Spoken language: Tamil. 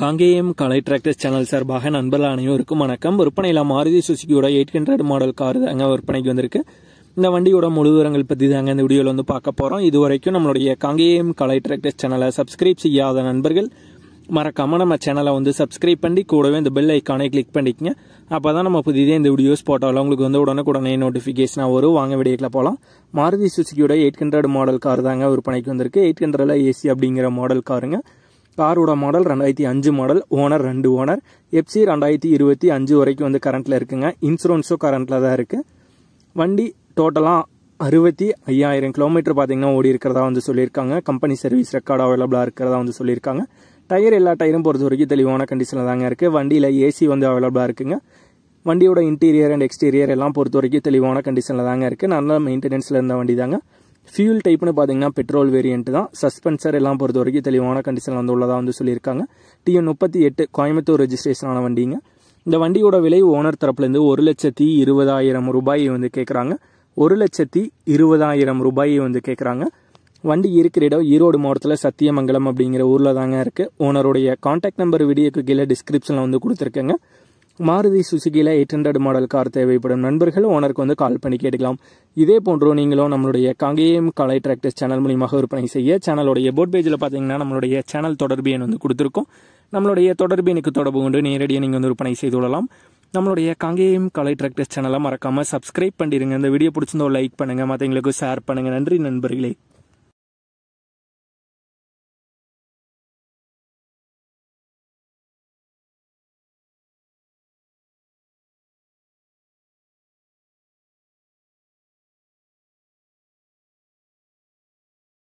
காங்கேயம் கலை டிராக்டர்ஸ் சேனல் சார்பாக நண்பர்கள் அனைவருக்கும் வணக்கம் விற்பனையில் மாருதி சுசுக்கியோட எயிட் ஹண்ட்ரட் மாடல் கார் தாங்க விற்பனைக்கு வந்திருக்கு இந்த வண்டியோட முழு விவரங்கள் பற்றி தாங்க இந்த வீடியோவில் வந்து பார்க்க போகிறோம் இது வரைக்கும் நம்மளுடைய காங்கேயம் கலை டிராக்டர்ஸ் சேனலை சப்ஸ்கிரைப் செய்யாத நண்பர்கள் மறக்காமல் நம்ம சேனலை வந்து சப்ஸ்கிரைப் பண்ணி கூடவே இந்த பெல் ஐக்கானை கிளிக் பண்ணிக்கங்க அப்போ தான் நம்ம புதிதே இந்த வீடியோஸ் போட்டாலும் உங்களுக்கு வந்து உடனே உடனுக்குடனே நோட்டிஃபிகேஷனாக வரும் வாங்க வீடியோக்கில் போகலாம் மாருதி சுசுக்கியோட எயிட் ஹண்ட்ரட் மாடல் கார் தாங்க விற்பனைக்கு வந்திருக்கு எயிட் ஹண்ட்ரட்ல ஏசி அப்படிங்கிற மாடல் காருங்க காரோட மாடல் ரெண்டாயிரத்தி அஞ்சு மாடல் ஓனர் ரெண்டு ஓனர் எப்சி ரெண்டாயிரத்தி இருபத்தி அஞ்சு வரைக்கும் வந்து கரண்ட்டில் இருக்குங்க இன்சூரன்ஸும் கரண்ட்டில் தான் இருக்குது வண்டி டோட்டலாக அறுபத்தி ஐயாயிரம் கிலோமீட்டர் பார்த்தீங்கன்னா ஓடி இருக்கிறதா வந்து சொல்லியிருக்காங்க கம்பெனி சர்வீஸ் ரெக்கார்டு அவைலபிளாக இருக்கிறதா வந்து சொல்லியிருக்காங்க டயர் எல்லா டயரும் பொறுத்த வரைக்கும் தெளிவான கண்டிஷனில் தாங்க இருக்குது வண்டியில் ஏசி வந்து அவைலபிளாக இருக்குங்க வண்டியோட இன்டீரியர் அண்ட் எக்ஸ்டீரியர் எல்லாம் பொறுத்த வரைக்கும் தெளிவான கண்டிஷனில் தாங்க இருக்குது நல்ல மெயின்டெனன்ஸில் இருந்த வண்டி தாங்க ஃபியூல் டைப்னு பார்த்தீங்கன்னா பெட்ரோல் வேரியன்ட் தான் சஸ்பென்சர் எல்லாம் பொறுத்த வரைக்கும் தெளிவான கண்டிஷனில் வந்து உள்ளதாக வந்து சொல்லியிருக்காங்க டிஎன் முப்பத்தி எட்டு கோயம்புத்தூர் ரெஜிஸ்ட்ரேஷனான வண்டிங்க இந்த வண்டியோட விலை ஓனர் தரப்புலேருந்து ஒரு லட்சத்தி இருபதாயிரம் ரூபாய் வந்து கேட்குறாங்க ஒரு லட்சத்தி இருபதாயிரம் ரூபாய் வந்து கேட்குறாங்க வண்டி இருக்கிற இடம் ஈரோடு மாவட்டத்தில் சத்தியமங்கலம் அப்படிங்கிற ஊரில் தாங்க இருக்குது ஓனருடைய காண்டாக்ட் நம்பர் வீடியோக்கு கீழே டிஸ்கிரிப்ஷனில் வந்து கொடுத்துருக்கேங்க மாருதி சுசுகியில் எயிட் ஹண்ட்ரட் மாடல் கார் தேவைப்படும் நண்பர்கள் ஓனருக்கு வந்து கால் பண்ணி கேட்டுக்கலாம் இதே போன்றோ நீங்களும் நம்மளுடைய காங்கேயம் கலை டிராக்டர்ஸ் சேனல் மூலியமாக விற்பனை செய்ய சேனலுடைய போர்ட் பேஜில் பார்த்தீங்கன்னா நம்மளுடைய சேனல் தொடர்பு எண் வந்து கொடுத்துருக்கோம் நம்மளுடைய தொடர்பு எனக்கு தொடர்பு கொண்டு நேரடியாக நீங்கள் வந்து விற்பனை செய்து கொள்ளலாம் நம்மளுடைய காங்கேயம் கலை டிராக்டர்ஸ் சேனலை மறக்காமல் சப்ஸ்கிரைப் பண்ணிடுங்க இந்த வீடியோ பிடிச்சிருந்தோ லைக் பண்ணுங்கள் மற்றவங்களுக்கு ஷேர் பண்ணுங்கள் நன்றி நண்பர்களே